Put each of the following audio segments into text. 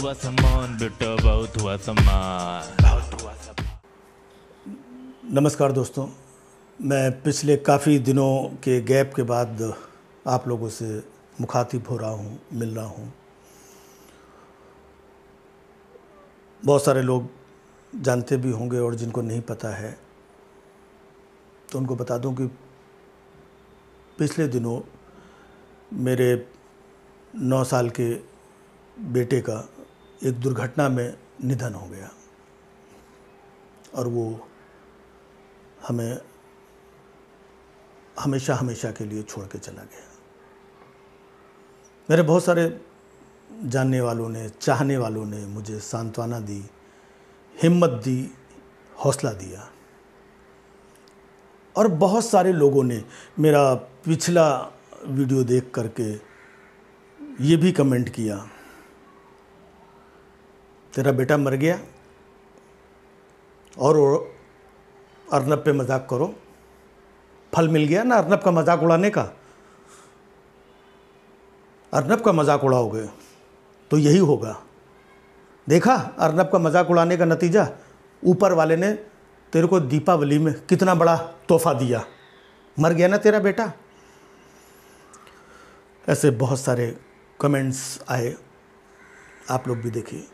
हुआ सम्मान बेटा बहुत हुआ सम्मान बहुत हुआ सम्मान नमस्कार दोस्तों मैं पिछले काफ़ी दिनों के गैप के बाद आप लोगों से मुखातिब हो रहा हूँ मिल रहा हूँ बहुत सारे लोग जानते भी होंगे और जिनको नहीं पता है तो उनको बता दूं कि पिछले दिनों मेरे नौ साल के बेटे का एक दुर्घटना में निधन हो गया और वो हमें हमेशा हमेशा के लिए छोड़ के चला गया मेरे बहुत सारे जानने वालों ने चाहने वालों ने मुझे सांत्वना दी हिम्मत दी हौसला दिया और बहुत सारे लोगों ने मेरा पिछला वीडियो देख करके ये भी कमेंट किया तेरा बेटा मर गया और अर्नब पे मजाक करो फल मिल गया ना अर्नब का मजाक उड़ाने का अर्नब का मजाक उड़ाओगे तो यही होगा देखा अर्नब का मजाक उड़ाने का नतीजा ऊपर वाले ने तेरे को दीपावली में कितना बड़ा तोहफा दिया मर गया ना तेरा बेटा ऐसे बहुत सारे कमेंट्स आए आप लोग भी देखिए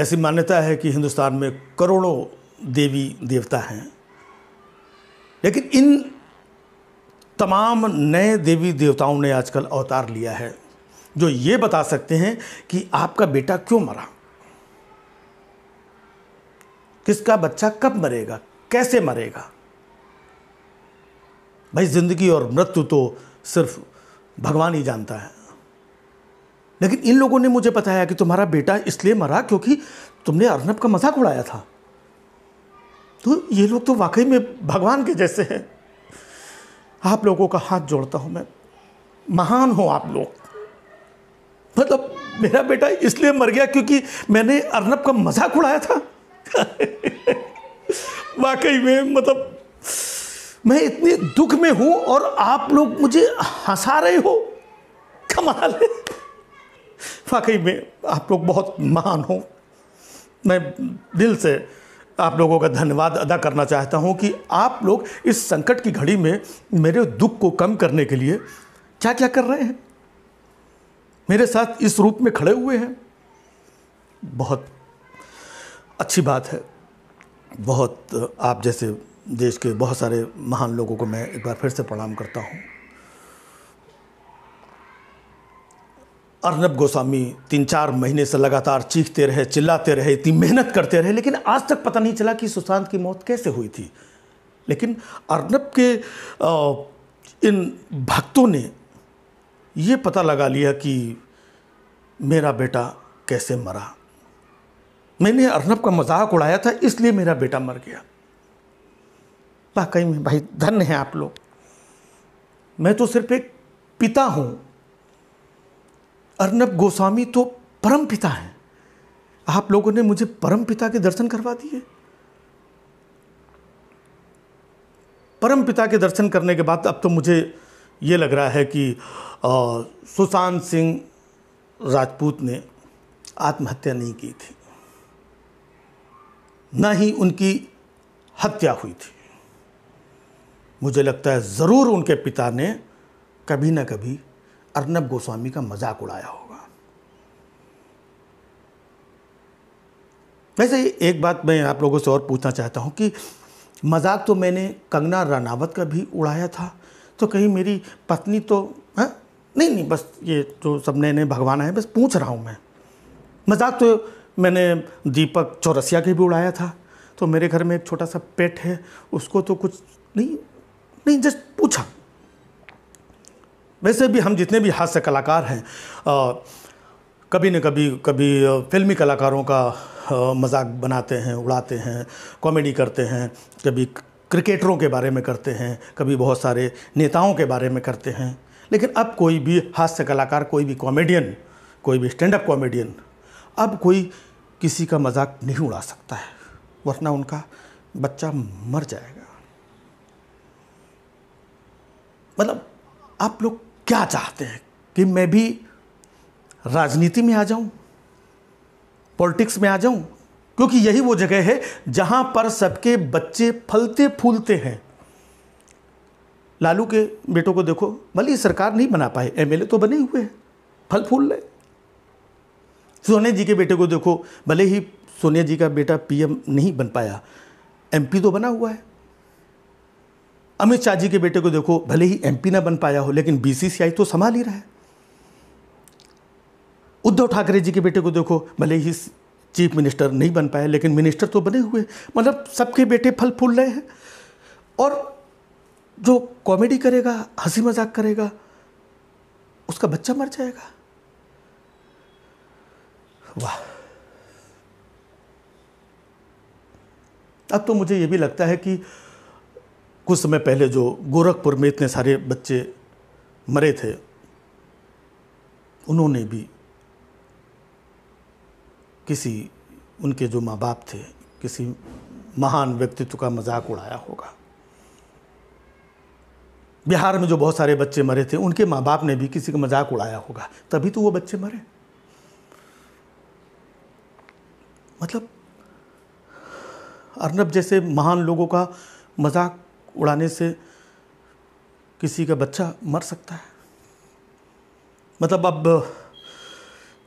ऐसी मान्यता है कि हिंदुस्तान में करोड़ों देवी देवता हैं लेकिन इन तमाम नए देवी देवताओं ने आजकल अवतार लिया है जो ये बता सकते हैं कि आपका बेटा क्यों मरा किसका बच्चा कब मरेगा कैसे मरेगा भाई जिंदगी और मृत्यु तो सिर्फ भगवान ही जानता है लेकिन इन लोगों ने मुझे बताया कि तुम्हारा बेटा इसलिए मरा क्योंकि तुमने अर्नब का मजाक उड़ाया था तो ये लोग तो वाकई में भगवान के जैसे हैं आप लोगों का हाथ जोड़ता हूं मैं महान हो आप लोग मतलब मेरा बेटा इसलिए मर गया क्योंकि मैंने अर्नब का मजाक उड़ाया था वाकई में मतलब मैं इतने दुख में हूं और आप लोग मुझे हंसा रहे हो कमाल है वाकई में आप लोग बहुत महान हो मैं दिल से आप लोगों का धन्यवाद अदा करना चाहता हूँ कि आप लोग इस संकट की घड़ी में मेरे दुख को कम करने के लिए क्या क्या कर रहे हैं मेरे साथ इस रूप में खड़े हुए हैं बहुत अच्छी बात है बहुत आप जैसे देश के बहुत सारे महान लोगों को मैं एक बार फिर से प्रणाम करता हूँ अर्नब गोस्वामी तीन चार महीने से लगातार चीखते रहे चिल्लाते रहे इतनी मेहनत करते रहे लेकिन आज तक पता नहीं चला कि सुशांत की मौत कैसे हुई थी लेकिन अर्नब के इन भक्तों ने ये पता लगा लिया कि मेरा बेटा कैसे मरा मैंने अर्नब का मजाक उड़ाया था इसलिए मेरा बेटा मर गया वाकई में भाई धन्य है आप लोग मैं तो सिर्फ एक पिता हूँ अर्नब गोस्वामी तो परम पिता हैं आप लोगों ने मुझे परम पिता के दर्शन करवा दिए परम पिता के दर्शन करने के बाद अब तो मुझे ये लग रहा है कि सुशांत सिंह राजपूत ने आत्महत्या नहीं की थी न ही उनकी हत्या हुई थी मुझे लगता है ज़रूर उनके पिता ने कभी ना कभी अर्नब गोस्वामी का मजाक उड़ाया होगा वैसे एक बात मैं आप लोगों से और पूछना चाहता हूँ कि मजाक तो मैंने कंगना रनावत का भी उड़ाया था तो कहीं मेरी पत्नी तो है हाँ? नहीं नहीं बस ये जो तो सब नए नए भगवान आए बस पूछ रहा हूँ मैं मजाक तो मैंने दीपक चौरसिया के भी उड़ाया था तो मेरे घर में एक छोटा सा पेट है उसको तो कुछ नहीं नहीं जस्ट पूछा वैसे भी हम जितने भी हास्य कलाकार हैं कभी न कभी कभी फिल्मी कलाकारों का मजाक बनाते हैं उड़ाते हैं कॉमेडी करते हैं कभी क्रिकेटरों के बारे में करते हैं कभी बहुत सारे नेताओं के बारे में करते हैं लेकिन अब कोई भी हास्य कलाकार कोई भी कॉमेडियन कोई भी स्टैंड अप कॉमेडियन अब कोई किसी का मजाक नहीं उड़ा सकता है वरना उनका बच्चा मर जाएगा मतलब आप लोग क्या चाहते हैं कि मैं भी राजनीति में आ जाऊं पॉलिटिक्स में आ जाऊं क्योंकि यही वो जगह है जहां पर सबके बच्चे फलते फूलते हैं लालू के बेटों को देखो भले सरकार नहीं बना पाए एमएलए तो बने हुए हैं फल फूल रहे सोनिया जी के बेटे को देखो भले ही सोनिया जी का बेटा पीएम नहीं बन पाया एमपी तो बना हुआ है अमित शाह जी के बेटे को देखो भले ही एमपी ना बन पाया हो लेकिन बीसीसीआई तो संभाल ही रहा है उद्धव ठाकरे जी के बेटे को देखो भले ही चीफ मिनिस्टर नहीं बन पाए लेकिन मिनिस्टर तो बने हुए मतलब सबके बेटे फल फूल रहे हैं और जो कॉमेडी करेगा हंसी मजाक करेगा उसका बच्चा मर जाएगा वाह अब तो मुझे ये भी लगता है कि कुछ समय पहले जो गोरखपुर में इतने सारे बच्चे मरे थे उन्होंने भी किसी उनके जो माँ बाप थे किसी महान व्यक्तित्व का मजाक उड़ाया होगा बिहार में जो बहुत सारे बच्चे मरे थे उनके माँ बाप ने भी किसी का मजाक उड़ाया होगा तभी तो वो बच्चे मरे मतलब अर्नब जैसे महान लोगों का मजाक उड़ाने से किसी का बच्चा मर सकता है मतलब अब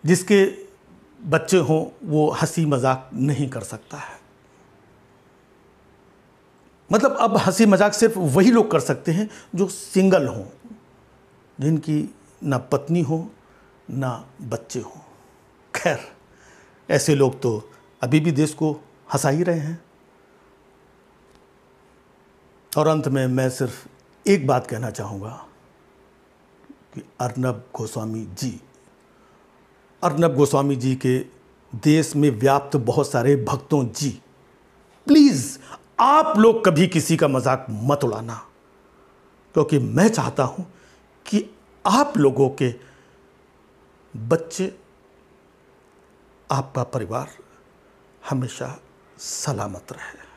जिसके बच्चे हों वो हंसी मजाक नहीं कर सकता है मतलब अब हंसी मजाक सिर्फ वही लोग कर सकते हैं जो सिंगल हों जिनकी ना पत्नी हो ना बच्चे हों खैर ऐसे लोग तो अभी भी देश को हंसा ही रहे हैं और अंत में मैं सिर्फ एक बात कहना चाहूँगा कि अर्नब गोस्वामी जी अर्नब गोस्वामी जी के देश में व्याप्त बहुत सारे भक्तों जी प्लीज़ आप लोग कभी किसी का मजाक मत उड़ाना क्योंकि मैं चाहता हूँ कि आप लोगों के बच्चे आपका परिवार हमेशा सलामत रहे